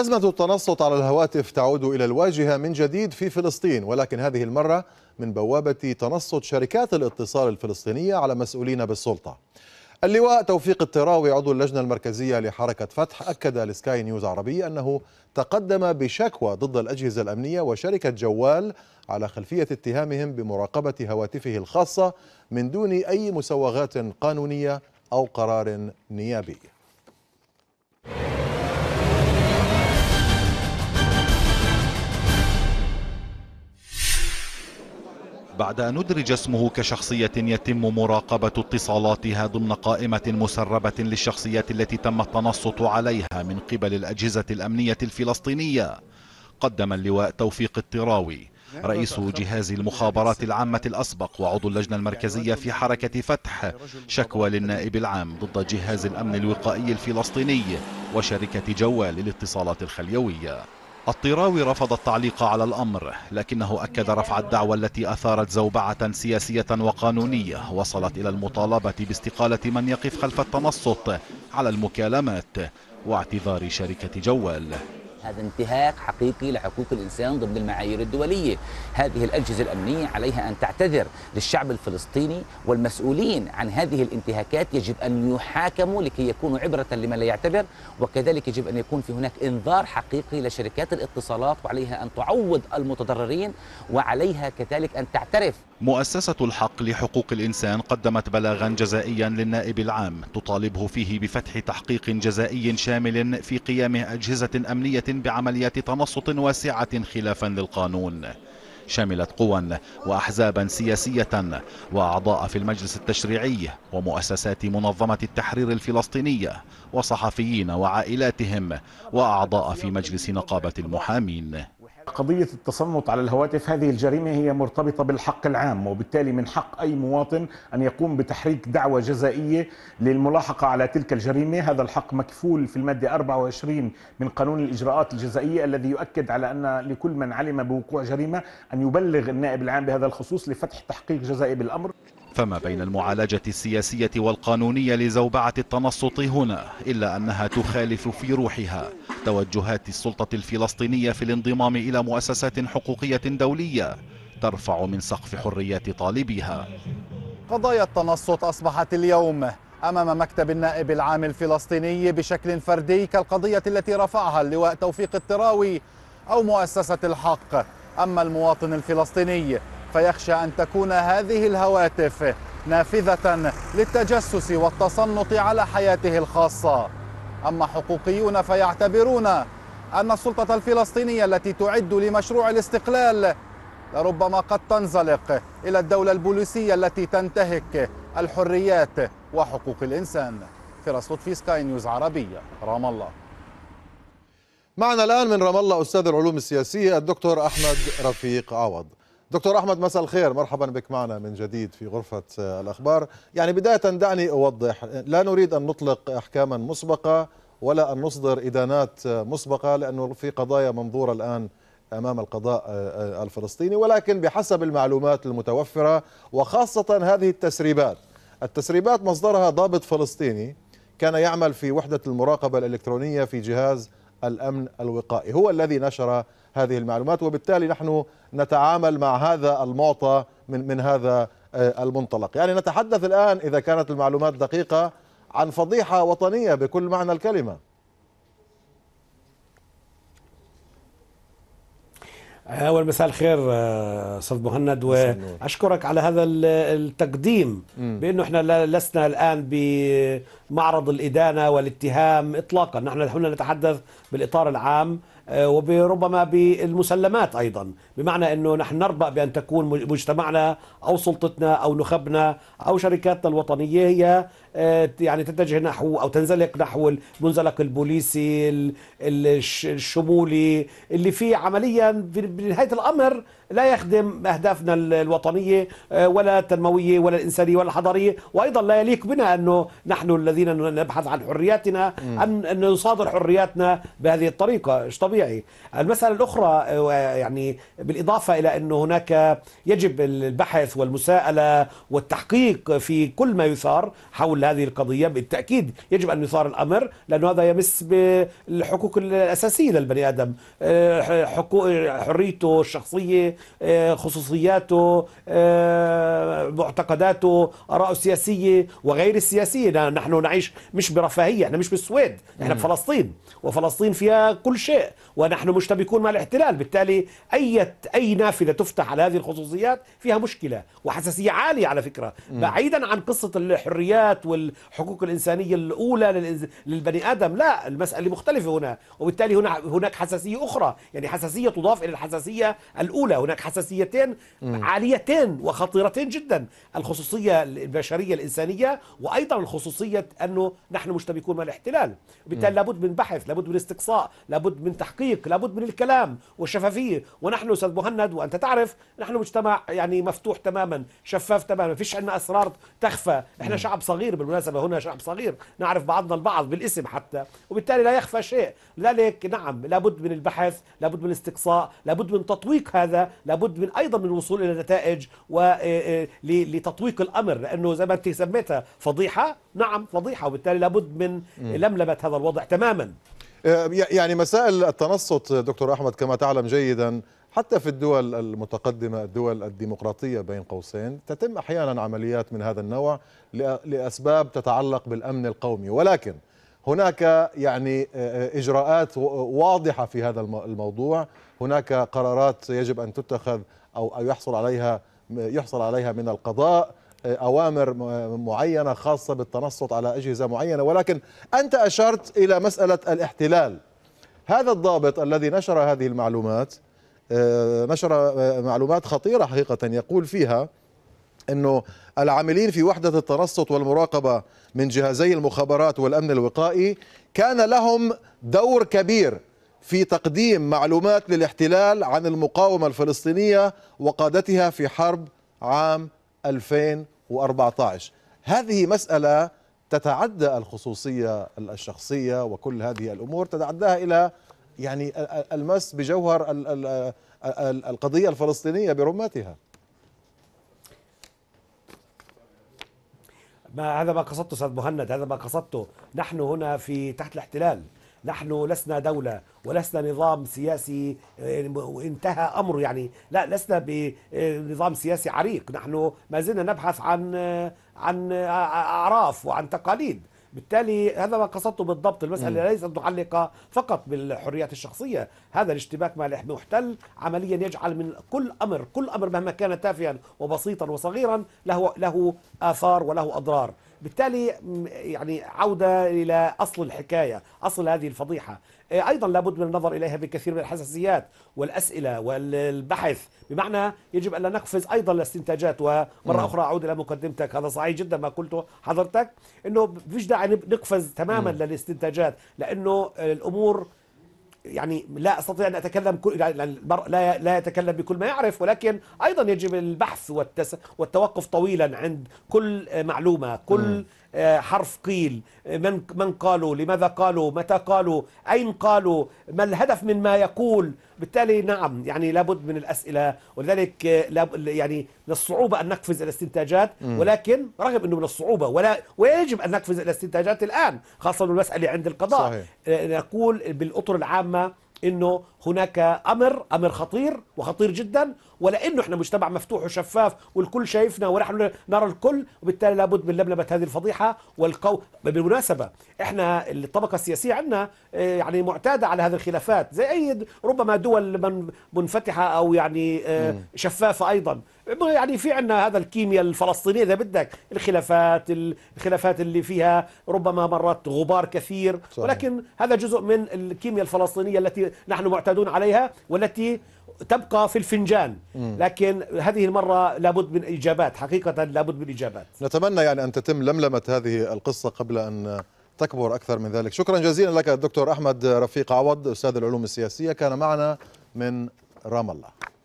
أزمة التنصت على الهواتف تعود إلى الواجهة من جديد في فلسطين ولكن هذه المرة من بوابة تنصت شركات الاتصال الفلسطينية على مسؤولين بالسلطة اللواء توفيق التراوي عضو اللجنة المركزية لحركة فتح أكد لسكاي نيوز عربي أنه تقدم بشكوى ضد الأجهزة الأمنية وشركة جوال على خلفية اتهامهم بمراقبة هواتفه الخاصة من دون أي مسوغات قانونية أو قرار نيابي بعد أن أدرج اسمه كشخصية يتم مراقبة اتصالاتها ضمن قائمة مسربة للشخصيات التي تم التنصت عليها من قبل الأجهزة الأمنية الفلسطينية قدم اللواء توفيق الطراوي رئيس جهاز المخابرات العامة الأسبق وعضو اللجنة المركزية في حركة فتح شكوى للنائب العام ضد جهاز الأمن الوقائي الفلسطيني وشركة جوال للاتصالات الخليوية الطراوي رفض التعليق على الأمر لكنه أكد رفع الدعوى التي أثارت زوبعة سياسية وقانونية وصلت إلى المطالبة باستقالة من يقف خلف التنصت على المكالمات واعتذار شركة جوال هذا انتهاك حقيقي لحقوق الإنسان ضمن المعايير الدولية هذه الأجهزة الأمنية عليها أن تعتذر للشعب الفلسطيني والمسؤولين عن هذه الانتهاكات يجب أن يحاكموا لكي يكونوا عبرة لمن لا يعتبر وكذلك يجب أن يكون في هناك انذار حقيقي لشركات الاتصالات وعليها أن تعوض المتضررين وعليها كذلك أن تعترف مؤسسة الحق لحقوق الإنسان قدمت بلاغا جزائيا للنائب العام تطالبه فيه بفتح تحقيق جزائي شامل في قيام أجهزة أمنية بعمليات تنصت واسعة خلافا للقانون شملت قوى وأحزابا سياسية وأعضاء في المجلس التشريعي ومؤسسات منظمة التحرير الفلسطينية وصحفيين وعائلاتهم وأعضاء في مجلس نقابة المحامين قضية التصنت على الهواتف هذه الجريمة هي مرتبطة بالحق العام وبالتالي من حق أي مواطن أن يقوم بتحريك دعوة جزائية للملاحقة على تلك الجريمة هذا الحق مكفول في المادة 24 من قانون الإجراءات الجزائية الذي يؤكد على أن لكل من علم بوقوع جريمة أن يبلغ النائب العام بهذا الخصوص لفتح تحقيق جزائي بالأمر فما بين المعالجة السياسية والقانونية لزوبعة التنصط هنا إلا أنها تخالف في روحها توجهات السلطة الفلسطينية في الانضمام إلى مؤسسات حقوقية دولية ترفع من سقف حريات طالبيها قضايا التنصت أصبحت اليوم أمام مكتب النائب العام الفلسطيني بشكل فردي كالقضية التي رفعها اللواء توفيق التراوي أو مؤسسة الحق أما المواطن الفلسطيني فيخشى أن تكون هذه الهواتف نافذة للتجسس والتصنط على حياته الخاصة أما حقوقيون فيعتبرون أن السلطة الفلسطينية التي تعد لمشروع الاستقلال لربما قد تنزلق إلى الدولة البوليسية التي تنتهك الحريات وحقوق الإنسان فراس في سكاي نيوز عربية رام الله معنا الآن من رام الله أستاذ العلوم السياسية الدكتور أحمد رفيق عوض دكتور احمد مساء الخير مرحبا بك معنا من جديد في غرفه آه، الاخبار يعني بدايه دعني اوضح لا نريد ان نطلق احكاما مسبقه ولا ان نصدر ادانات آه، مسبقه لانه في قضايا منظوره الان امام القضاء آه، الفلسطيني ولكن بحسب المعلومات المتوفره وخاصه هذه التسريبات التسريبات مصدرها ضابط فلسطيني كان يعمل في وحده المراقبه الالكترونيه في جهاز الأمن الوقائي هو الذي نشر هذه المعلومات وبالتالي نحن نتعامل مع هذا المعطى من, من هذا آه، المنطلق يعني نتحدث الآن إذا كانت المعلومات دقيقة عن فضيحة وطنية بكل معنى الكلمة آه، أول مساء الخير آه، أستاذ مهند وأشكرك على هذا التقديم بأنه إحنا لسنا الآن بمعرض الإدانة والاتهام إطلاقا نحن هنا نتحدث بالإطار العام آه، وربما بالمسلمات أيضا بمعنى أنه نحن نربأ بأن تكون مجتمعنا أو سلطتنا أو نخبنا أو شركاتنا الوطنية هي آه، يعني تتجه نحو او تنزلق نحو المنزلق البوليسي الشمولي اللي فيه عمليا بنهايه الامر لا يخدم أهدافنا الوطنية آه، ولا التنموية ولا الإنسانية ولا الحضارية وأيضا لا يليق بنا أنه نحن الذين نبحث عن حرياتنا أن, أن نصادر حرياتنا بهذه الطريقة مش طبيعي المسألة الأخرى آه، يعني بالإضافة إلى أنه هناك يجب البحث والمساءلة والتحقيق في كل ما يثار حول هذه القضية بالتأكيد يجب أن يثار الأمر لأنه هذا يمس بالحقوق الأساسية للبني آدم آه، حقوق حريته الشخصية آه، خصوصياته آه، معتقداته آراءه السياسية وغير السياسية نحن نعيش مش برفاهية احنا مش بالسويد احنا م. بفلسطين وفلسطين فيها كل شيء ونحن مشتبكون مع الاحتلال بالتالي أي, أي نافذة تفتح على هذه الخصوصيات فيها مشكلة وحساسية عالية على فكرة م. بعيدا عن قصة الحريات والحقوق الإنسانية الأولى للبني آدم لا المسألة مختلفة هنا وبالتالي هنا هناك حساسية أخرى يعني حساسية تضاف إلى الحساسية الأولى هناك حساسيتين عاليتين وخطيرتين جدا الخصوصية البشرية الإنسانية وأيضا الخصوصية أنه نحن مشتبكون مع الاحتلال بالتالي لابد من بحث لابد من استقصاء لابد من تحقيق لابد من الكلام والشفافية ونحن أستاذ مهند وأنت تعرف نحن مجتمع يعني مفتوح تماما شفاف تماما فيش عندنا أسرار تخفى إحنا شعب صغير بالمناسبة هنا شعب صغير نعرف بعضنا البعض بالاسم حتى وبالتالي لا يخفى شيء لذلك نعم لابد من البحث لابد من الاستقصاء لابد من تطويق هذا لابد من أيضا من الوصول إلى نتائج ولتطويق آه، آه، الأمر لأنه زي ما أنت سميتها فضيحة نعم فضيحة وبالتالي لابد من لملمة هذا الوضع تماما آه، يعني مسائل التنصت دكتور أحمد كما تعلم جيدا حتى في الدول المتقدمة الدول الديمقراطية بين قوسين تتم أحيانا عمليات من هذا النوع لأسباب تتعلق بالأمن القومي ولكن هناك يعني آه، آه، اجراءات آه، واضحه في هذا الموضوع هناك قرارات يجب ان تتخذ او يحصل عليها يحصل عليها من القضاء اوامر معينه خاصه بالتنصت على اجهزه معينه ولكن انت اشرت الى مساله الاحتلال هذا الضابط الذي نشر هذه المعلومات نشر معلومات خطيره حقيقه يقول فيها انه العاملين في وحده التنصت والمراقبه من جهازي المخابرات والامن الوقائي كان لهم دور كبير في تقديم معلومات للاحتلال عن المقاومه الفلسطينيه وقادتها في حرب عام 2014 هذه مساله تتعدى الخصوصيه الشخصيه وكل هذه الامور تتعداها الى يعني المس بجوهر القضيه الفلسطينيه برمتها ما هذا ما قصدته استاذ مهند هذا ما قصدته نحن هنا في تحت الاحتلال نحن لسنا دولة ولسنا نظام سياسي آه، انتهى أمره يعني لا لسنا بنظام سياسي عريق نحن ما زلنا نبحث عن آه، عن أعراف آه، وعن تقاليد بالتالي هذا ما قصدته بالضبط المسألة ليست متعلقة فقط بالحريات الشخصية هذا الاشتباك مع المحتل عمليا يجعل من كل أمر كل أمر مهما كان تافها وبسيطا وصغيرا له له آثار وله أضرار بالتالي يعني عودة إلى أصل الحكاية أصل هذه الفضيحة آه، أيضا لابد من النظر إليها بكثير من الحساسيات والأسئلة والبحث بمعنى يجب أن لا نقفز أيضا لاستنتاجات ومرة نعم. أخرى أعود إلى مقدمتك هذا صحيح جدا ما قلته حضرتك أنه فيش داعي نقفز تماما نعم. للاستنتاجات لأنه الأمور يعني لا استطيع ان اتكلم كل يعني المرء لا لا يتكلم بكل ما يعرف ولكن ايضا يجب البحث والتس... والتوقف طويلا عند كل معلومه كل م. آه، حرف قيل آه، من من قالوا لماذا قالوا متى قالوا أين قالوا ما الهدف من ما يقول بالتالي نعم يعني لابد من الأسئلة ولذلك آه، يعني من الصعوبة أن نقفز الى الاستنتاجات ولكن رغم أنه من الصعوبة ولا ويجب أن نقفز الى الاستنتاجات الآن خاصة المسألة عند القضاء صحيح. نقول بالأطر العامة انه هناك امر امر خطير وخطير جدا ولانه احنا مجتمع مفتوح وشفاف والكل شايفنا ونحن نرى الكل وبالتالي لابد من لبلبه هذه الفضيحه والقو بالمناسبه احنا الطبقه السياسيه عندنا آه، يعني معتاده على هذه الخلافات زي اي ربما دول من منفتحه او يعني آه، شفافه ايضا يعني في عندنا هذا الكيمياء الفلسطينيه اذا بدك الخلافات الخلافات اللي فيها ربما مرات غبار كثير صحيح. ولكن هذا جزء من الكيمياء الفلسطينيه التي نحن معتادون عليها والتي تبقى في الفنجان لكن هذه المرة لابد من إجابات حقيقة لابد من إجابات نتمنى يعني أن تتم لملمة هذه القصة قبل أن تكبر أكثر من ذلك شكرا جزيلا لك الدكتور أحمد رفيق عوض أستاذ العلوم السياسية كان معنا من رام الله